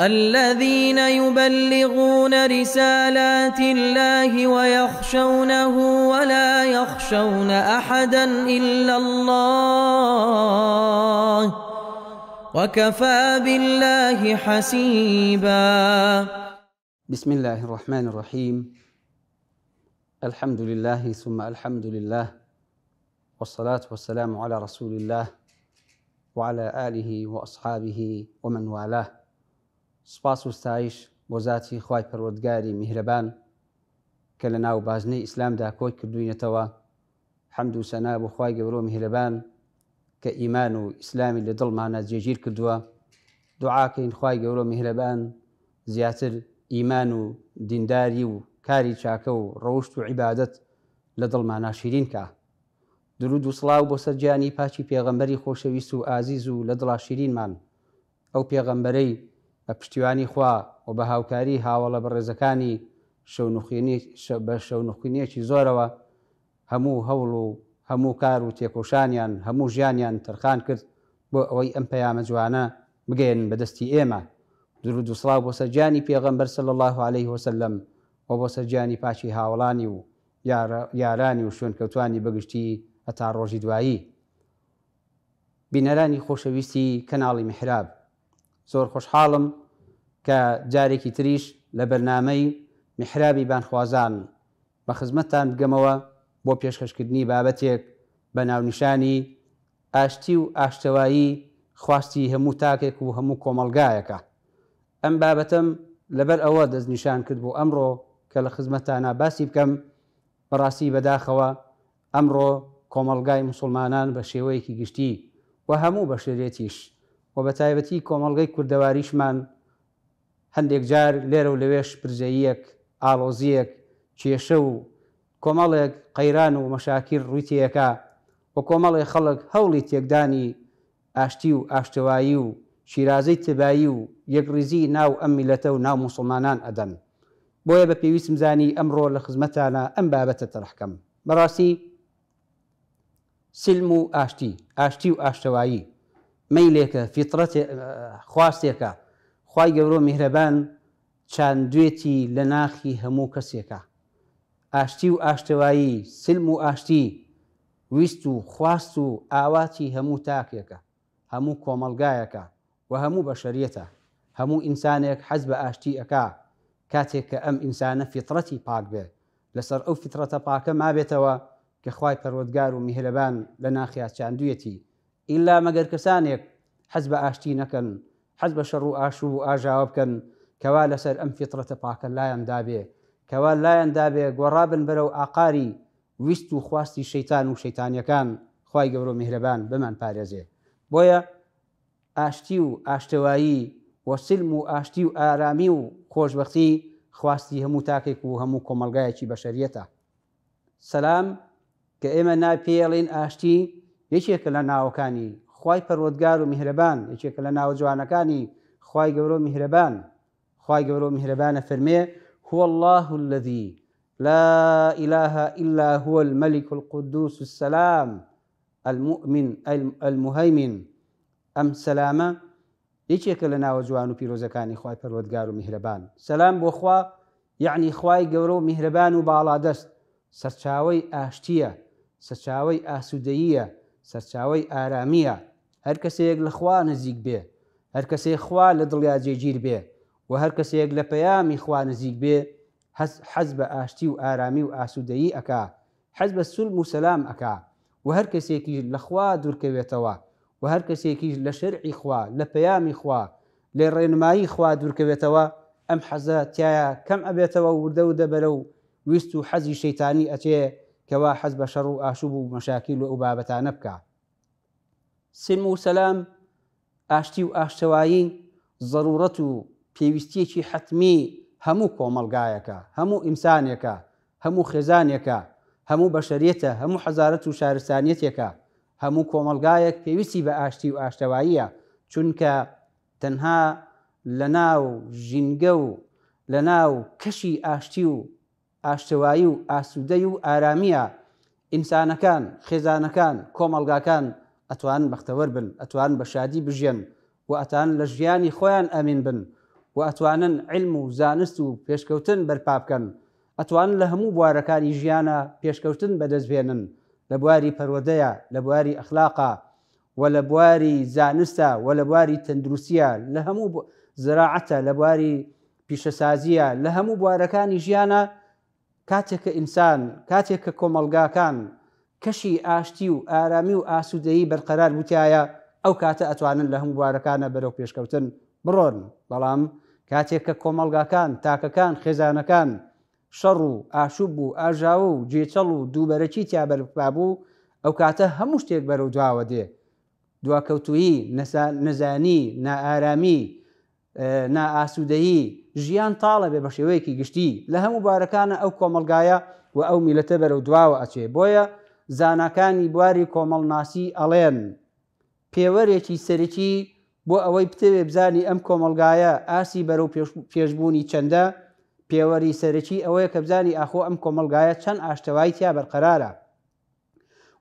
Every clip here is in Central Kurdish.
الذين يبلغون رسالات الله ويخشونه ولا يخشون احدا الا الله وكفى بالله حسيبا بسم الله الرحمن الرحيم الحمد لله ثم الحمد لله والصلاه والسلام على رسول الله وعلى اله واصحابه ومن والاه سپاس وستایش بۆ زاتی خی پەروەردگاری میهرەبان کە لە ناو بازنەی ئیسلامدا کۆی کردوینەتەوە حەمد و سەنا بۆ خی گەورۆ میهرەبان کە ئیمان و ئیسلامی لە دڵمانە جێگیر کردووە دوعاکەین خی گەورۆ میهرەبان زیاتر ئیمان و دینداری و کاری چاکە و ڕەوشت و عیبادت لە دڵمانە شیرینکە درود و سڵاو بۆ سەرجیانی پاچی پێغەمبەری خۆشەویست و ئازیز و لە دڵا شیرینمان ئەو پێغەمبەرەی بە پشتیوانی خوا و بە هاوکاری هاوڵە بە ڕێزەکانی بە شەونخینیەکی زۆرەوە هەموو هەوڵ و هەموو کار و تێکۆشانیان هەموو ژیانیان ترخان کرد بۆ ئەوەی ئەم پەیامە جوانە بگەێن بەدەستی ئێمە درود و سڵاو بۆ سەرجانی پێغەمبەر سل الله عليه وسلم و بۆ سەرجانی پاچی هاوڵانی و یارانی و شوێنکەوتانی بەگشتی ئەتا ڕۆژی دوایی بینەرانی خۆشەویستی کەناڵی محراب زۆر خۆشحاڵم کە جارێکی تریش لە بەرنامەی میحرابی بانخوازان بە خزمەتان بگەمەوە بۆ پێشکەشکردنی بابەتێک بە ناونیشانی ئاشتی و ئاشتەوایی خواستی هەموو تاکێک و هەموو کۆمەلگایەکە ئەم بابەتم لەبەر ئەوە دەستنیشان کرد بوو ئەمڕۆ کە لە خزمەتانە باسی بکەم بەڕاستی بەداخەوە ئەمڕۆ کۆمەلگای مسلمانان بە شێوەیەکی گشتی و هەموو بە شێرێتیش و بە تایبەتی کۆمەلگەی کوردەواریشمان هەندێک جار لێرە و لەوێش پرجەیەک ئالۆزیەک کێشە و کۆمەڵێک قەیران و مەشاکیر ڕووی تێەکە بۆ کۆمەڵی خەڵک هەوڵی تێکدانی ئاشتی و ئاشتەوایی و شیرازەی تبایی و یەکریزی ناو ئەم میلەتە و ناو مسلمانان ئەدەن بۆیە بە پێویستم زانی ئەمڕۆ لە خزمەتانە ئەم بابەتە تەڕحکەم بەڕاستی سلم و ئاشتی ئاشتی و ئاشتەوایی مەیلێکە فیترەت خواستێکە خی گەورۆ میهرەبان چاندوێتی لە ناخی هەموو کەسێکە ئاشتی و ئاشتەوایی سلم و ئاشتی ویست و خواست و ئاواتی هەموو تاکێکە هەموو کۆمەلگایەکە و هەموو بەشریەتە هەموو ئینسانێک حەز بە ئاشتی ئەکا کاتێک کە ئەم ئینسانە فیترەتی پاک بێت لەسەر ئەو فیترەتە پاکە مابێتەوە کە خی پەرۆدگار و میهرەبان لە ناخیا چاندویەتی ئیلا مەگەر کەسانێک حەز بە ئاشتی نەکەن حەز بە شەڕ و ئاشوو و ئاژاوە بکەن کەوا لەسەر ئەم فیترەتە پاکە لایەن دابێ کەوا لایەن دابێ گۆڕابن بەرەو ئاقاری ویست و خواستی شەیتان و شەیتانیەکان خی گەورۆ میهرەبان بمان پارێزێ بۆیە ئاشتی و ئاشتەوایی وەسلم و ئاشتی و ئارامی و خۆشببختی خواستی هەموو تاکێک و هەموو کۆمەلگایەکی بەشەریەتە سەسلام کە ئێمە ناپێڵین ئاشتی یەکێکە لە ناوەکانی خی پەروەگار و میهرەبان یەکێکە لە ناو جوانەکانی خی گەورە و میهرەبان خی گەورە و میهرەبانە فەرمێ هو الله الذي لا إله إلا هو الملك القدوس السلام المؤمن المهيمن أم سلامة یەکێکە لە ناوە جوان و پیرۆزەکانی خی پەروەگار و میهرەبان سەسلام بۆ خوا یعنی خی گەورە و میهرەبان و باڵادەست سەرچاوی ئاشتیە سەرچاوی سەرچاوی ئارامیە هەر کەسێک لە خوا نزیک بێ هەر کەسێک خوا لە دڵیا جێگیر بێ و هەر کەسێک لە پەیامی خوا نزیک بێ حەز بە ئاشتی و ئارامی و ئاسوودەیی ئەک حەز بە سولم و سەسلام ئەک و هەر کەسێکی لە خوا دوورکەوێتەوە و هەر کەسێکیش لە شەرعی خوا لە پەیامی خوا لێ ڕێنمایی خوا دوورکەوێتەوە ئەم حەزە تایە کەم ئەبێتەوە وردە و دەبەرە و ویست و حەزی شەیتانی ئەچێ کەوا حەز بە شەڕ و ئاشوب و مەشاکیل و بابەتانە بکە سلم و سەسلام ئاشتی و ئاشتەوایی ضرورەت و پێویستیەکی حتمی هەموو کۆمەلگایەکە هەموو ئیمسانێکە هەموو خێزانێکە هەموو بەشریەتە هەموو حەزارەت و شارستانیەتێکە هەموو کۆمەلگایەک پێویستی بە ئاشتی و ئاشتەواییە چونکە تەنها لە ناو ژینگە و لە ناو کەشی ئاشتی و ئاشتەوایی و ئاسوودەی و ئارامیە ئینسانەکان خێزانەکان کۆمەلگاکان ئەتوان بەختەوە بن ئەتوان بە شادی بژێن و ئەتان لە ژیانی خۆیان ئەمین بن و ئەتوانن علم و زانست و پێشکەوتن بەرپابکەن ئەتوان لە هەموو بوارەکانی ژیانە پێشکەوتن بەدەستبێنن لە بواری پەرۆدەیە لە بواری ئەخلاقا و لە بواری زانستە و لە بواری تەندروسیە لە هەموو زراعەتە لە بواری پیشەسازیە لە هەموو بوارەکانی ژیانە کاتێک کە ئینسان کاتێک کە کۆمەلگاکان کەشی ئاشتی و ئارامی و ئاسوودەیی بەرقەرار وتایە ئەو کاتە ئەتوانن لە هەمووارەکانە بەرەو پێشکەوتن بڕۆن بەڵام کاتێک کە کۆمەلگاکان تاکەکان خێزانەکان شەڕ و ئاشوب و ئاژاو و جێچەڵ و دووبەرەکی تیابەرپابوو ئەو کاتە هەموو شتێک بەرەو دواوە دێ دواکەوتویی نەزانی نائارامی نائسوودەیی ژیان تاڵە بێ بە شێوەیەکی گشتی لە هەموو بارەکانە ئەو کۆمەلگایە و ئەو میلەتە بەرەو دواوە ئەچێ بۆیە زانکانی بواری کۆمەڵناسی ئەڵێن پێوەرێکی سەرەکی بۆ ئەوەی بتەوێ بزانی ئەم کۆمەلگایە ئاسی بەرەو پێشبوونی چەندە پێوەری سەرەکی ئەوەیە کە بزانی ئاخۆ ئەم کۆمەلگایە چەند ئاشتەوایتیا بەرقەرارە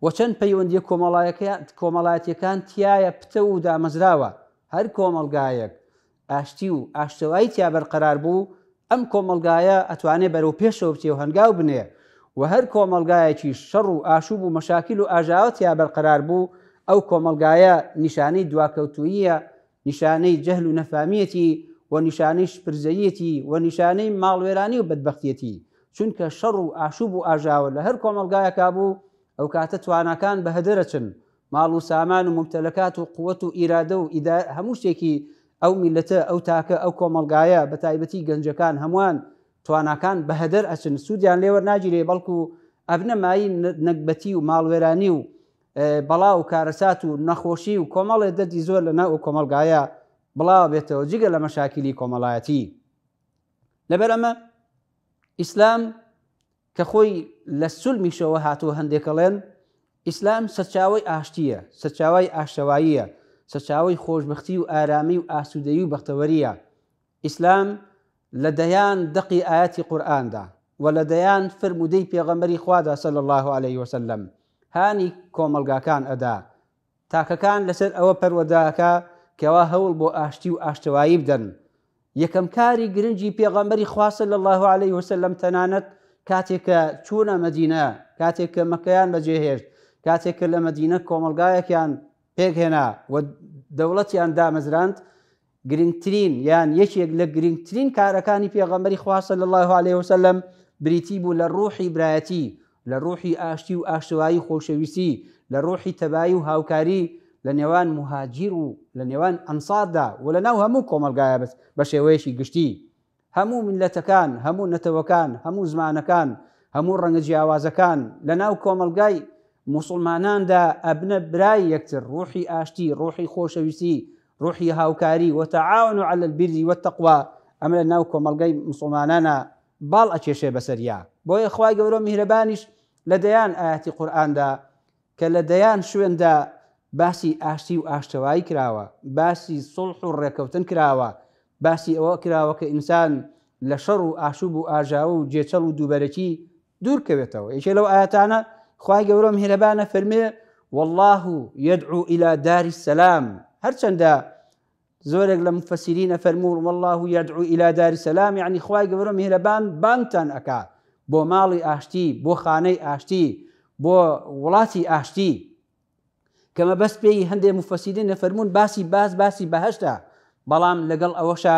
وە چەند پەیوەندی کۆمەڵایەکە کۆمەڵاتیەکان تایە پتە و دامەزراوە هەر کۆمەلگایەک ئاشتی و ئاشتەواییتیا بەرقەرار بوو ئەم کۆمەلگایە ئەتوانێت بەرەو پێشەوە بچێ و هەنگاو بنێ و هەر کۆمەلگایەکی شەڕ و ئاشوب و مەشاکیل و ئاژاوتیا بەرقەرار بوو ئەو کۆمەلگایە نیشانەی دواکەوتوییە نیشانەی جەهل و نەفامیەتی و نیشانەی شپرزەیەتی و نیشانەی ماڵوێرانی و بەدبختیەتی چونکە شەڕ و ئاشوب و ئاژاوە لە هەر کۆمەلگایەکا بوو ئەو کاتە توانەکان بە هەدەرەچن ماڵ و سامان و ممتەلکات و قووەت و ئیرادە و هەموو شتێکی ئەو میلەتە ئەو تاکە ئەو کۆمەلگایە بە تایبەتی گەنجەکان هەمووان تواناکان بە هەدەر ئەچن سوودیان لێوە ناگیرێ بەڵکو و ئەبنەمایی نەکبەتی و ماڵوێرانی و بەڵا و کارەسات و نەخۆشی و کۆمەڵێ دەدی زۆر لە ناو کۆمەلگایە بڵاو بێتەوە جگە لە مەشاکیلی کۆمەڵایەتی لەبەر ئەمە ئیسلام کە خۆی لە سولمیشەوە هاتووە هەندێکەڵێن ئیسلام سەرچاوی ئاشتیە سەرچاوی ئاشتەواییە سەرچاوی خۆشببختی و ئارامی و ئاسوودەی و بەختەوەریە ئیسلام لە دەیان دقی ئاەتی قورآاندا و لە دەیان فرمودەی پێغەمەری خوادا سەل الله عليه وسلم هانی کۆمەلگاکان ئەدا تاکەکان لەسەر ئەوە پەروەداکە کەوا هەوڵ بۆ ئاشتی و ئاشتەوایی بدەن یەکەم کاری گرنگی پێغەمبەری خواسە لە الله عليه وسلم تەنانەت کاتێکە چوونە مدینە کاتێک کە مەکەیان بەجێهێشت کاتێک کە لە مدینە کۆمەلگایەکیان پێکهێنا دەوڵەتیان دامەزراند گرنگترین یان یەکێک لە گرنگترین کارەکانی پێغەمەری خواستە لە الله عليه وسلم بریتی بوو لە ڕوحی برایەتی لە ڕوحی ئاشتی و ئاشتوایی خۆشەویستی لە ڕوحی تەبایی و هاوکاری لە نێوان مهاجیر و لە نێوان ئەنساددا و لە ناو هەموو کۆمەلگایە بەس بە شێوەیەشی گشتی هەموو منلەتەکان هەموو نەتەوەکان هەموو زمانەکان هەموو ڕەنگە جیاوازەکان لە ناو کۆمەلگای مسلماناندا ئەبنە برای یەکتر ڕۆحی ئاشتی ڕۆحی خۆشەویستی ڕۆحی هاوکاری وتەعاون و على البیری وتەقوا ئەمە لە ناو کۆمەلگەی مسلمانانە باڵ ئەچێشێ بەسەریا بۆیە خخوای گەورە میهرەبانیش لە دەیان ئاەتی قورآاندا کە لە دەیان شوێندا باسی ئاشتی و ئاشتەوایی کراوە باسی سڵح و ڕێکەوتن کراوە باسی ئەوە کراوە کە ئینسان لە شەڕ و ئاشوب و ئاژاو و جێچەڵ و دووبەرەکی دوورکەوێتەوە یەکێ لەو ئاەتانە خی گەورۆم هێرەبانە فەرمێ والله يدعو إلى دار السلام هەرچەندە زۆرێک لە مفسیرینە فەرمور والله يدعو إلى دار سلام یعنی خی گەورۆم هێرەبان بانتان ئەکا بۆ ماڵی ئاشتی بۆ خانەی ئاشتی بۆ وڵاتی ئاشتی کەمە بەست پێی هەندێک مفەسیدین نەفەرمونون باسی باز باسی بەهشتا بەڵام لەگەڵ ئەوەشە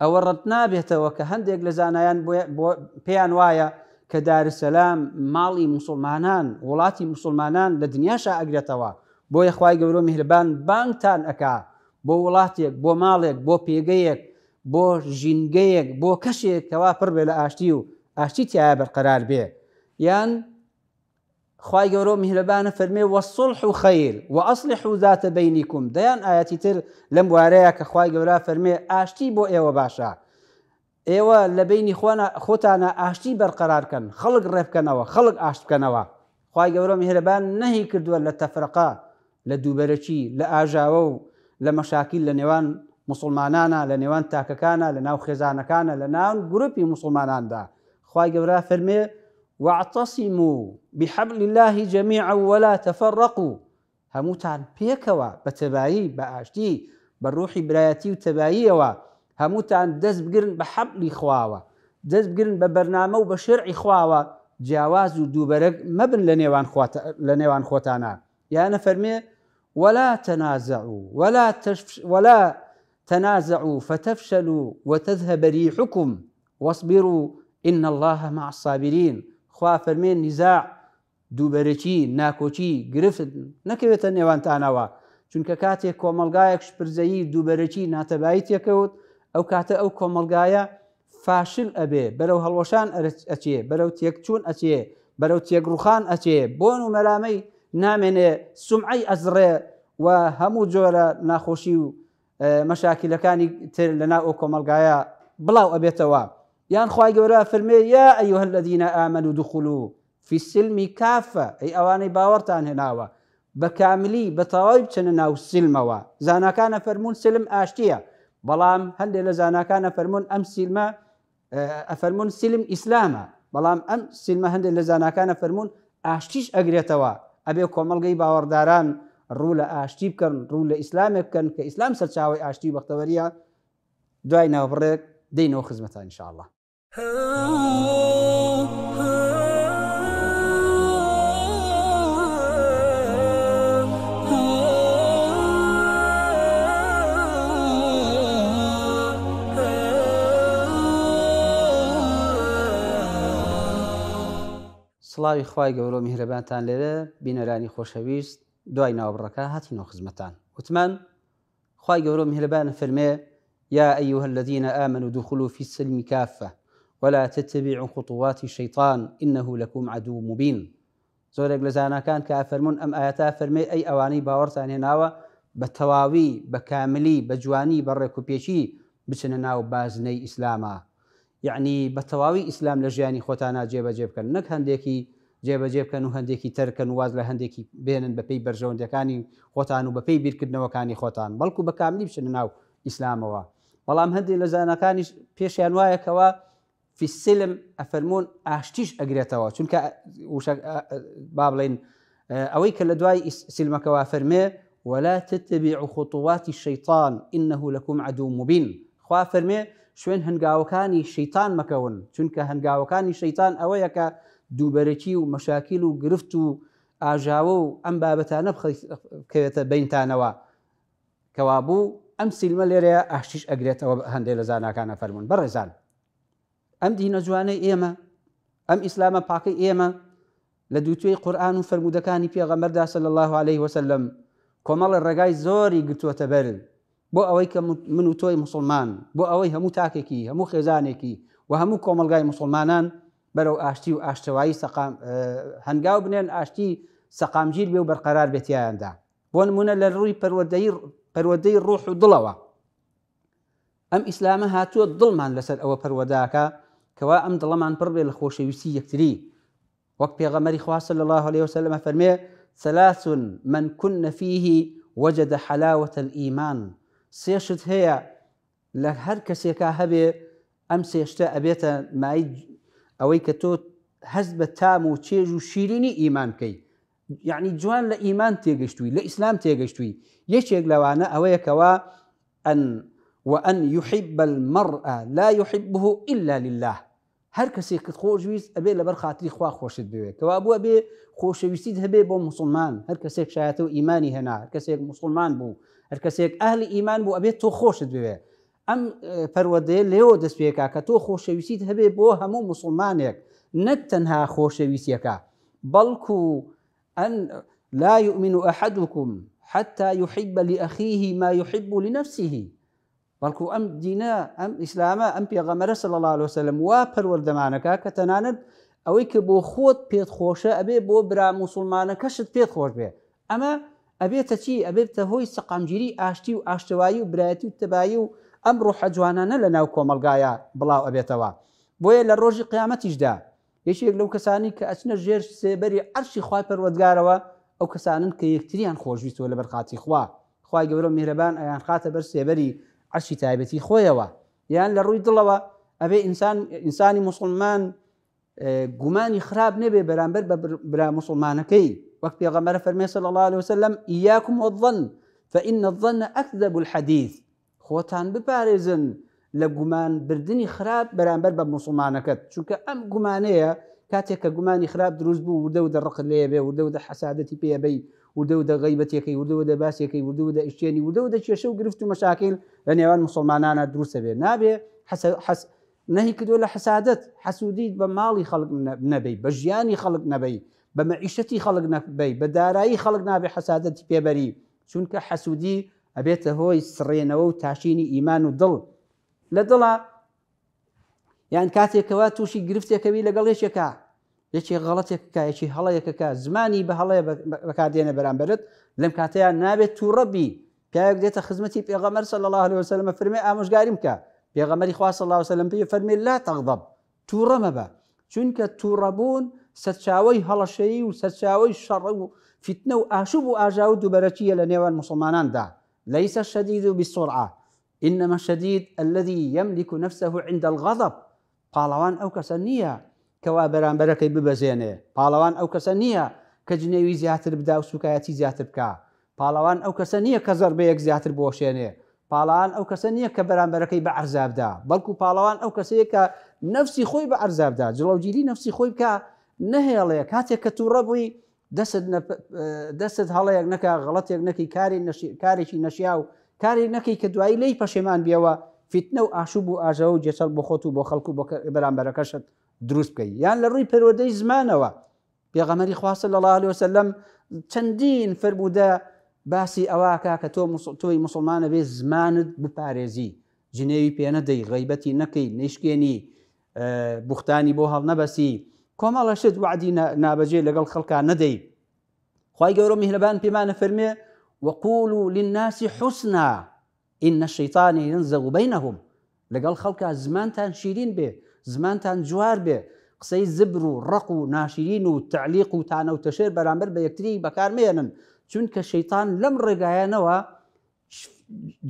ئەوە ڕەت نابێتەوە کە هەندێک لە زانایان پێیان وایە کە دارسەلام ماڵی مسلمانان وڵاتی مسلمانان لە دنیاشا ئەگرێتەوە بۆ یەخوای گەورۆ میهربان بانگتان ئەکا بۆ وڵاتێک بۆ ماڵێک بۆ پێگەیەک بۆ ژینگەیەک بۆ کەشێکەوە پڕ بێ لە ئاشتی و ئاشتی تایە بەرقەرار بێ یان خی گەورۆ میهرەبانە فەرمێ وەسڵح و خەیر و ئەاصلی حوزاتە بینیکم دەیان ئاەتی تر لەم وارەیە کە خی گەورە فەرمێ ئاشتی بۆ ئێوە باشە ئێوە لە بینی خۆتانە ئاشتی بەرقەرارکەن خەڵک ڕێبکەنەوە خەڵک ئاشتکەنەوە خی گەورە هێرەبان نەهی کردووە لە تەفرقا لە دووبەرەکی لە ئاژاوە و لە مەشاکیل لە نێوان مسلمانانە لە نێوان تاکەکانە لە ناو خێزانەکانە لە ناون گروپی مسلماناندا خی گەورە فەرمێ وعتەسیمو بحەبل اللهی جەمی ئەووەلا تەفەڕق و هەمووتان پێکەوە بە تەبایی بە ئاشتی بە ڕوحی برایەتی و تەباییەوە هەمووتان دەست بگرن بە خواوا خواوە دەست بگرن بە بەرنامە و بە شعی خواوە جیاواز و لنيوان خوات لنيوان نێوان يا نێوان خۆتانە ولا تنازعوا ولا تشف ولا تنازعوا فتفشلوا وتذهب ريحكم واصبروا إن الله مع الصابرين خوا فرمين نزاع ناكوتي غرفت گرفت نيوان نێوانتانەوە چونك كاتيك کۆمەلگایەک شبرزي دوبرتي ناتبايت يكوت ئەو کاتە ئەو کۆمەلگایە فاشل ئەبێ بەرەو هەڵوەشان ئەچێ بەرەو تێکچوون ئەچێ بەرەو تێگروخان ئەچێ بۆن و مەرامەی نامێنێ سمعی ئەزڕێ و هەموو جۆرە ناخۆشی و مەشاکیلەکانی تر لەنا ئەو کۆمەلگایە بڵاو ئەبێتەوە یان خی گەورە فرمێ یا ئەیو هەل لە دینە ئامەن و دخول و فیسلمی کافە ئەی ئەوانەی باوەڕتان هێناوە بە کاملی بە تەواوی بچنە ناو سلمەوە زانکانە فەرمونون سلم ئاشتیە بەڵام هەندێک لە زانکانە فەرمونون ئەم سیلمە ئەفەرمونون سیلم ئیسلامە بەڵام ئەم سیلمە هەندێک لە زانکانە فەرمونون ئاشتیش ئەگرێتەوە ئەبێ کۆمەلگەی باوەڕداران ڕوو لە ئاشتی بکەن ڕوو لە ئیسلامێک بکەن کە ئیسلام سەرچاوی ئاشتی بەختەوەریە دوای ناوبڕێک دەینەوە خزمەتە انشاءله. سڵاوی خخوای گەورۆ میهرەبانتان لێرە بینەرانی خۆشەویست دوای ناوبڕەکە هاتی نۆخزمەتان وتمان خوای گەورۆ میهرەبانە فەرمێ یا ئەیوه الذين آمنوا دخلوا في السلم كافة ولا تتبعوا خطوات الشيطان إنه لكم عدو مبين زۆرێک لە زانکان کە ئەفەرمونون ئەم ئاەتا فەرمێ ئەی ئەوانەی باوەڕتان هێناوە بە تەواوی بە کاملی بە جوانی بە ڕێک و پێچی بچنە ناو بازنەی ئیسلامە يعني بتواوي اسلام ئیسلام خوتانا جيبا جيب جێبەجێ نك هنديكي جيبا جيب بکەن هنديكي هەندێکی تەرکەن له هنديكي بينن ببي برجون دكاني خوتانو ببي بير بیرکردنەوەکانی وكاني خوتان بلكو بكامل بشن ناو اسلام وا ئیسلامەوە بەڵام هەندێک لە زانەکانیش پێشیان وایەکەوە فیسلم ئەفەرمونون ئاشتیش ئەگرێتەوە چونکە چونك وش بابلين اويك لدواي دوای كوا فرمي ولا تتبع خطوات الشيطان إنه لكم عدو مبين خوا فرمي شوێن هەنگاوەکانی شەیتان مەکەون چونکە هەنگاوەکانی شەیتان ئەوەیەکە دووبەرەکی و مەشاکیل و گرفت و ئاژاوە و ئەم بابەتانە بکەوێتە بینتانەوە کەوا بوو ئەم سیلمە لێرەیە ئاشتیش ئەگرێتەوە هەندێک لە زانکانە فەرمونون بەڕێزان ئەم دینە جوانەی ئێمە ئەم ئیسلامە پاکەی ئێمە لە دووتێی قورآن و فرەرمودەکانی پێغەمەردا سل الله عليه وسلم کۆمەڵە ڕێگای زۆری گرتووەتە بەرن بو اوي کە توي و تۆی مسلمان بۆ ئەوەی هەموو تاکێکی هەموو خێزانێکی و كومل کۆمەلگای مسلمانان بەرەو اشتي و ئاشتەوایی آه، هەنگاو بنێن ئاشتی سەقامگیر بێ و بەرقەرار بێتیاندا بۆ نمونە لە ڕووی پەروەدەی ڕوح و دڵەوە ئەم ئیسلامە هاتووە دڵمان لەسەر ئەوە پەروەداکە کەوا ئەم دڵەمان پڕ بێ لە ويسي يكتري وەک پێغەمەری خواه صلى الله عليه وسلم فرميه ثلاث من كن فيه وجد حلاوة الإيمان سيشت هي لهر كسي كهبي ام ئەم ابيتا ماي مای ئەوەی کە تۆ هەست بە تام و چێژ و شیرینی ئیمان بکەیت یعنی جوان لە ئیمان تێگەشتووی تيغشتوي ئیسلام تێگەشتووی یەکێک لەوانە ئەوەیەکەوە وأن يحب المرأة لا يحبه إلا لله كسي کەسێکت خۆشویست ابي لبر خاطري خوا خوشد بيوي كوا ابو ابي خوشويستي هەبێ بو مسلمان هەر شاتو ايماني هنا هەنا كسي مسلمان بو یک هەر کەسێک ئەهلی ئیمان بوو ئەبێت تۆ خۆشت بوێ ئەم پەروەدێ لێەوە دەستپێکا کە تۆ خۆشەویستیت هەبێ بۆ هەموو مسلمانێک نەک تەنها خۆشەویستیەکە بەڵکو ان لا يؤمن أحدكم حتى يحب لأخيه ما يحب لنفسه بەڵکو ئەم دینە ئەم ئیسلامە ئەم پێغەمەرە صلى الله عليه وسلم وا پەروەردەمانەکە کە تەنانەت ئەوەی کە بۆ خود پێت خوشه ابي بو برا مسلمان كشت پێت خوش بێ اما ئەبێتە چی ئەبێتە هۆی سەقامگیری ئاشتی و ئاشتوایی و برایەتی و تەبایی و ئەم ڕۆحەجوانانە لە ناو کۆمەلگایە بڵاو ئەبێتەوە بۆیە لە ڕۆژی قیامەتیشدا یەکێک لەو کەسانی کە ئەچنە ژێر سێبەری ئەرشی خخوای پەروەگارەوە ئەو کەسانن کە یەکتریان خۆشویستەوە لە بەرخاتی خوا خی گەورە میرەبان ئەیان خاتە بەر سێبەری ئەرشی تایبەتی خۆیەوە یان لە ڕووی دڵەوە ئەبێ ئینسانی مسلمان گومانی خراپ نەبێ بەرامبەر بە برا مسلمانەکەی وقت يغمر فرمي صلى الله عليه وسلم إياكم والظن فإن الظن أكذب الحديث خوتان ببارزن لە بردني خراب بران بەرامبەر بە مسلمانەکەت چونکە ئەم گومانەیە کاتێک کە خراب دروز بو بوو وردە و دەڕق لێبێ وردە و ودود حەسادەتی پێبەی وردە و دەغیبەتێکی وردە و دە باسێکی وردە و دە ئیشێنی وردە و دە کێشە و گرفت و مەشاکیل حسادت حسوديد بمالي خلق نبي بجياني خلق نبي بمعيشتي خلقنا بي بدارايي خلقنا بحسادتي بي بري شنك حسودي أبيت هو يسرين أو تعشيني إيمان لا لضلا يعني كاتي كواتو شي قرفتي كبيلة قال ليش يكا ليش غلط يكا هلا يكا زماني بهلا بكادينا بران لم كاتي نابت تو ربي كاك ديتا خدمتي في غمر صلى الله عليه وسلم فرمي أمش مش قاريمكا في غمر صلى الله عليه وسلم فرمي لا تغضب تو تورمبا تو توربون ستشاوي هەڵەشەی و سەرچاوی شەڕە و فیتنە و ئاشوب و ئاژا ليس الشديد بالسرعة إنما الشديد الذي يملك نفسه عند الغضب پاڵەوان أو كسنية كوابران کەوا ببزينه ببەزێنێ أو كسنية کەسە نییە کە جنێوی زیاتر بدا و سوکایەتی زیاتر بکە پاڵەوان ئەو کەسە نییە کە زەربەیەک زیاتر بۆشێنێ پاڵان ئەو کەسە نییە کە بەرامبەرەکەی بە عرزابدا نفسي خوي ئەو کەسەیە کە نفسی نەهێڵەیە کاتێک کە تو ڕەبووی دەست هەڵەیەک نەکە غڵەتێک نەکەی کارێکی نەشیا و کارێک نەکەی کە دوایی لی پەشێمان بێەوە فیتنە و ئاشوب و ئاژە و جێچەل بۆ خۆت و بۆ خەڵکو بەرامبەرەکەشت دروست بکەی یان لە ڕووی پەرۆدەی زمانەوە پێغەمەری خواستە لە لای وسلم چەندین فربوودە باسی ئەواکە کە تۆ تۆی مسلمانە بێ زمانت بپارێزی جنێوی پێ نەدەی غیبەتی نەکەی نیشکێنی بوختانی بۆ هەڵ نەبەسی کۆمەڵەشت وعدی نابەجێ لەگەڵ خەڵکە نەدەی خی گەورە میهرەبان پێمانە فەرمێ وەقول و لناسی حوسنا ئین نەشەیتانی ینزەغوبەی نەهم لەگەڵ خەڵکە زمانتان شیرین بێ زمانتان جوار بێ قسەی زبر و ڕق و ناشرین و تعلیق و تانە و تەشێر بەرامبەر بە یەکتری بەکارمێنن چونکە شەیتان لەم ڕێگایانەوە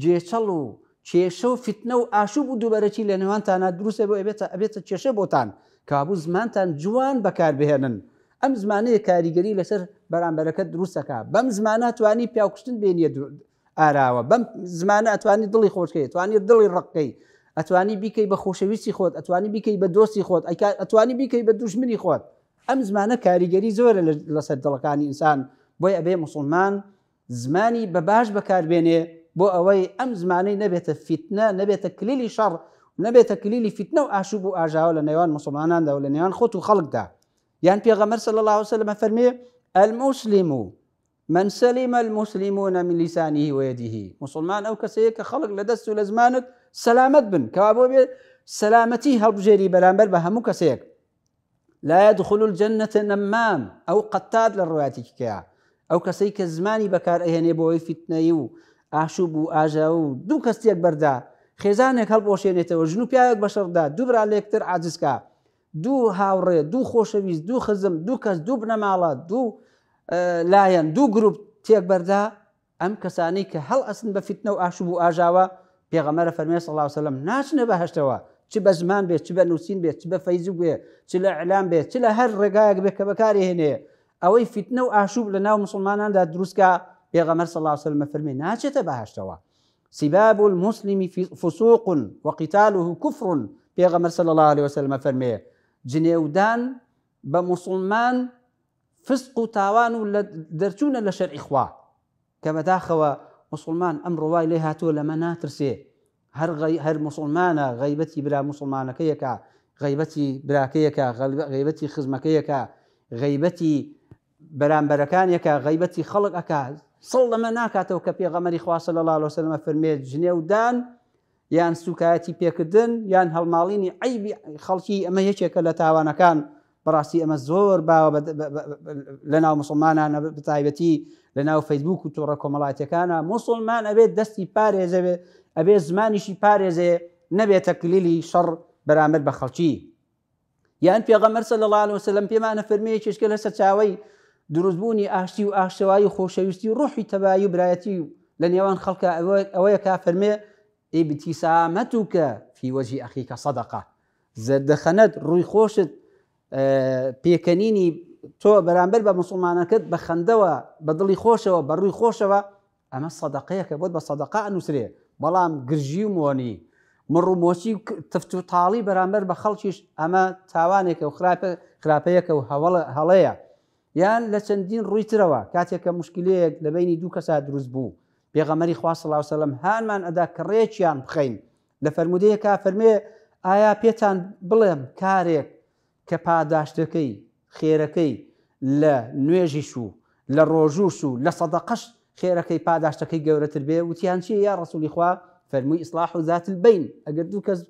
جێچەڵ و کێشە و فتنە و ئاشوب و دووبەرەی لە نێوانتانە دروستە بۆ ئەبێتە ئەبێتە کێشە بۆتان. کابوو زمانتان جوان بەکاربهێنن ئەم زمانەیە کاریگەری لەسەر بەرامبەرەکە دروستەکە بەم زمانە توانی پیاکوشتن بینە ئاراوە بەم زمانە ئەتوانی دڵی خۆشکەی توانی دڵی ڕقەی ئەتوانی بیکەی بە خۆشەویستی خۆت ئەتوانی بیکەی بە دۆستی خۆت ئەتوانی بیکەی بە دوژمنی خۆت ئەم زمانە کاریگەری زۆرە لەسەر دڵەکانی ئینسان بۆی ئەبێ مسلمان زمانی بە باش بەکاربێنێ بۆ ئەوەی ئەم زمانەی نەبێتە فیتنە نەبێتە کلیلی شەڕ نبي تكليلي فتنه واشوب ئاشوب و ئاژاوە لە نێوان خوتو خلق دا نێوان خۆت و خەڵکدا الله پێغەمەر سە لەڵاوسە لەمە من سلم المسلمون من لسانه ويده مسلمان او كسيك خلق لدست لزمانك سلامت بن كابو سلامتي هبجري برامبر بهمو كسيك لا يدخل الجنة نمام او قتاد للروايات كيا او كسيك زماني بكار اهني بوي فتنه و اعشوب اجاو دو كسيك بردا خێزانێک هەڵبۆشێنێتەوە ژن و پیاوێک بەشەردا دوورا لێکتر عجزکە دوو هاوڕێ دوو خۆشەویست دوو خزم دوو کەس دوو بنەماڵە دوو لایەن دوو گروپ تێک بەردا ئەم کەسانی کە هەڵ ئەسن بە فیتنە و ئاشوب و ئاژاوە پێغەمەرە فەرمی سەڵاوسلم ناچنە بەهشتەوە چ بە زمان بێت چ بە نووسین بێت چ بە فەیز بێ چ لە ئەلام بێت چ لە هەر ڕێگایەک بێت کە بەکاری هێنێ ئەوەی فیتنە و ئاشوب لە ناو مسلماناندا دروستکە پێغەمەر سەڵاوسلمە فەرمی ناچێتە بەهشتەوە سباب المسلم فسوق وقتاله كفر kufrun صلى الله عليه وسلم farmaye جنيودان بمسلمان فسق تاوان درچون لشر إخوة كما داخوا مسلمان أمر واي لها تو لما ناترسي هر غي هر مسلمان غيبتي بلا مسلمان كيكا غيبتي بلا كيكا غيبتي خزمكيكا غيبتي بلان بركان غيبتي خلق سەڵ لەمە ناکاتەوە کە پێغەمەری خواسە لە لاڵۆ سەرمە فەرمێت ژنێودان یان سوکایەتی پێکردن یان هەڵماڵینی عیبی خەڵکی ئەمە یەکێکە لە تاوانەکان بەڕاستی ئەمە زۆر باوە لە ناو مسلمانانە بتایبەتی لە ناو فەیسبوک و تۆڕە کۆمەڵاتەکانە مسلمان ئەبێت دەستی پارێزەوێ ئەبێ زمانیشی پارێزێ نەبێتە کلیلی شەڕ بەرامەر بە خەڵکی. یان پێغەمەرسە لە لاڵ وسلم پێمانە فەرمیەی چشکە لە سەرچاوی دروستبوونی ئاشتی و ئاشتەوایی خۆشەویستی و ڕۆحی تەبایی و برایەتی و لە نێوان خەڵکە ئەوەیە کا فەرمێ ئیبتیسامەت و کە فیوەژی ئەخیکە سەدەقا زەردەخەنەت ڕووی خۆشت پێکەنینی تۆ بەرامبەر بە مسلمانەکەت بە خندەوە بە دڵی خۆشەوە بە ڕووی خۆشەوە ئەمە سەدەقەیەکە بۆت بە سەدەقا ئەنووسێ بەڵام گرژی و مۆنی مڕوومۆچی تفت و تاڵی بەرامبەر بە خەڵکیش ئەمە تاوانێکە و خراپەیەکە و هەڵەیە یان لە چەندین ڕووی ترەوە کاتێککە مشکلەیەک لە بینی دوو کەسا دروست بوو پێغەمەری خواسەلاوسلم هاانمان ئەدا کڕێکیان بخەین لە فرەرمودەیە کا فەرمێ ئایا پێتان بڵێم کارێک کە پاداشتەکەی خێرەکەی لە نوێژیش و لە ڕۆژوش و لە سەدەقش خێرەکەی پاداشتەکەی گەورەتر بێ وتیان چی یا ڕسوولی خوا فەرمووی ئیسلاح و زاتل بین ئەگەر دوو کەس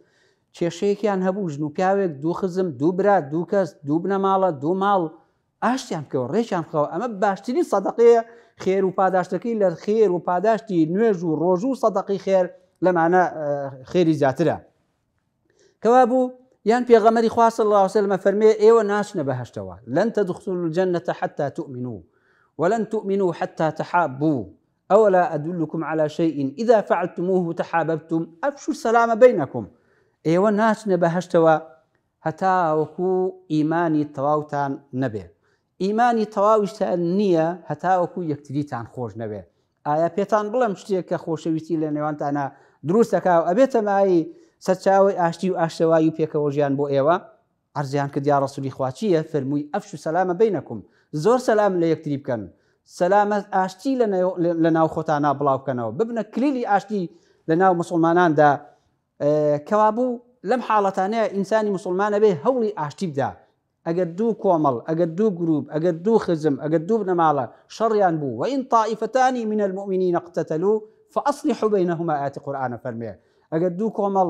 کێشەیەکیان هەبوو ژن و پیاوێک دوو خزم دوو برات دوو کەس دوو بنەماڵە دوو ماڵ ئاشتیان بکەوە ڕێکیان بخەوە ئەمە باشترین سەدەقەیە خێر و پاداشتەکەی لە خێر و پاداشتی نوێژ و ڕۆژ و سەدەقی خێر لەمانە آه، خێری زیاترە کەوا بوو یان پێغەمەری خواست اللهوسلمە فەرمێ ئێوە ناچنە بەهشتەوە لەن تدخل الجنة حتى تؤمنوا ولن تؤمنوا حتى تحابوا أولا أدلكم على شيء إذا فعلتموه تحاببتم أفشوا السلام بينكم ئێوە ناچنە بەهشتەوە هەتا وەکو ئیمانی تەواوتان نەبێت ئیمانی تەواویشتان نییە هەتاوەکو یەکتریتان خۆش نەبێ ئایا پێتان بڵم شتێک کە خۆشەویستی لە نێوانتانە دروستەکە و ئەبێتە مای سەرچاوی ئاشتی و ئاشتەوای و پێکەوە ژیان بۆ ئێوە ئەرزیان کرد یا ڕسووری خواچیە فرمووی ئەفش و سەلامە بینەکم زۆر سەسلام لە یەکتری بکەن سەلامەت ئاشتی لە ناو خۆتانە بڵاو بکەنەوە ببنە کلیلی ئاشتی لە ناو مسلماناندا کەوابوو لەم حاڵەتانەیە ئینسانی مسلمانە بێ هەوڵی ئاشتی بدا اگر دو کۆمەڵ اگر دو گروب اگر دو خزم دو دوو شریان بو و این طائفتانی من المؤمنین اقتتلو فاصلح حوبینەهما آت قرآن فرمی اگر دو کۆمەڵ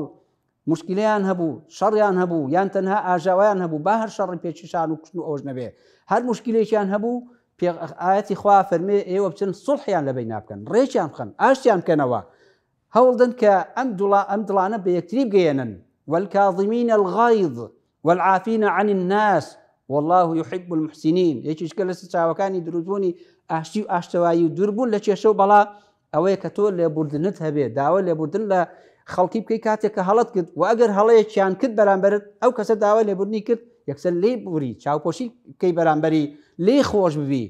مشکلیان هبو شریان هبو یان تنها آجوان هبو با شر پیششان و کشنو کوشتن نبی هر مشکلیشان هبو پی هەبوو خواه فرمی ای إيوه و بچن صلحیان لبین آبکن ریشیان خن ئاشتیان کنوا هولدن که ئەم دوڵا ئەم دڵانە بە یەکتری بگەێنن والعافینە عن الناس والله يحب المحسینین یەکیش کە لەس چاوەکانی دروبوونی ئاشتی و ئاشتەوایی و دووربوون لە کێشە و بەڵا ئەوەیە کە تۆ لێبوردنت هەبێ داوە لێبوردن لە خەڵکی بکەی کاتێک کە هەڵت کرد و ئەگەر هەڵەیەکیان کرد بەرامبرت ئەو کەسە داوا لێبوردنی کرد یەکسەر لێ بوری چاوپۆشی بکەی بەرامبەری لێ خۆش ببی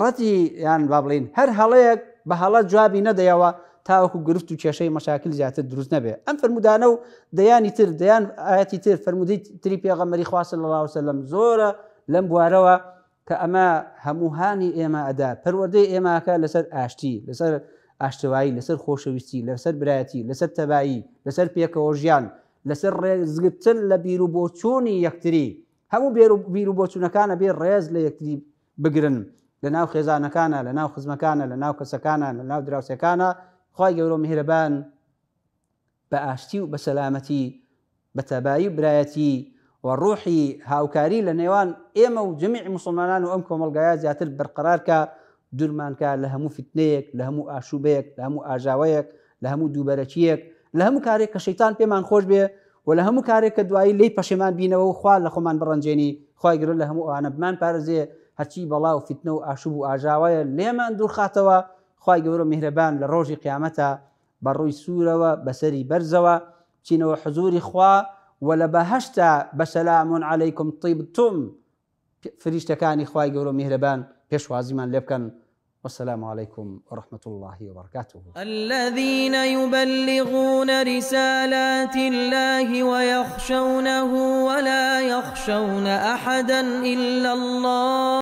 ڕەتی یان با بڵین هەر هەڵەیەک بە هەڵە جوابی نەدەیەوە تاوەکو گرفت و کێشەی مەشاکل زیاتر دروست نەبێ ئەم فرمودانە و دەیانی تر دەیان ئاەتی تر فرمودیت تری پێغەمەری خواست لە ڕاوسە لەم زۆرە لەم بوارەوە کە ئەمە هەمووهانی ئێمە ئەدا پەروەدەی ئێماکە لەسەر ئاشتی لەسەر ئاشتەوایی لەسەر خۆشەویستی لەسەر برایەتی لەسەر تەبایی لەسەر پێکەوە ژیان لەسەر ڕێزگرتن لە بیر و بۆچوونی یەکتری هەموو بیر و بۆچوونەکانە بێ ڕێز لە یەکتری بگرن لە ناو خێزانەکانە لە ناو خزمەکانە لە ناو کەسەکانە لە ناو دراوسەکانە خی گەورە میهرەبان بە ئاشتی و بە سەلامەتی بەتەبایی و برایەتی و ڕوحی هاوکاری لە نێوان ئێمە و جمعی مسلمانان و ئەم کۆمەلگایە زیاتر بەرقرارکە دوورمانکە لە هەموو فتنەیەک لە هەموو ئاشوبەیەک لە هەموو ئاژاوەیەک لە هەموو دووبەرەچیەک لە هەموو کارێک کە شەیتان پێمان خۆش بێ و لە هەموو کارێک کە دوایی لی پەشێمان بینەوە و خوا لە خۆمان بڕنجێنی خی گرن لە هەموو ئاانە بمان پارێزێ هەرچی بەڵاو فتنە و ئاشوب و ئاژاوایە لێمان دوورخاتەوە خی گەورە میهرەبان لە ڕۆژی قیامەتە بەڕووی سوورەوە بەسەری بەرزەوە چینەوە حزوری خوا و لە بەهشتا بەسەلامون عیکم طیبتم فریشتەکانی خی گەورە میهرەبان پێشوازیمان لێ بکەن والسلام عليكم ورحمة الله وبركاته الذين يبلغون رسالات الله ويخشونه ولا يخشون أحدا إلا الله